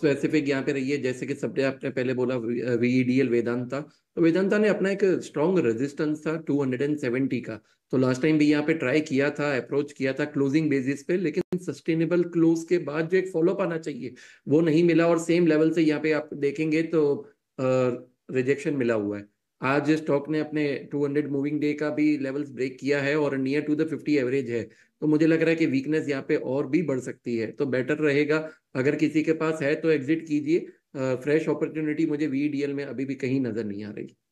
specific यहाँ पे रही है जैसे कि सबने आपने पहले बोला वीडीएल uh, e वेदांता तो वेदांता ने अपना एक स्ट्रॉन्ग रेजिस्टेंस था 270 का तो लास्ट टाइम भी यहाँ पे ट्राई किया था अप्रोच किया था क्लोजिंग बेसिस पे लेकिन सस्टेनेबल क्लोज के बाद जो एक फॉलोअप आना चाहिए वो नहीं मिला और सेम लेवल से यहाँ पे आप देखेंगे तो रिजेक्शन uh, मिला हुआ है आज स्टॉक ने अपने 200 मूविंग डे का भी लेवल्स ब्रेक किया है और नियर टू द 50 एवरेज है तो मुझे लग रहा है कि वीकनेस यहाँ पे और भी बढ़ सकती है तो बेटर रहेगा अगर किसी के पास है तो एग्जिट कीजिए फ्रेश अपॉर्चुनिटी मुझे वीडीएल में अभी भी कहीं नजर नहीं आ रही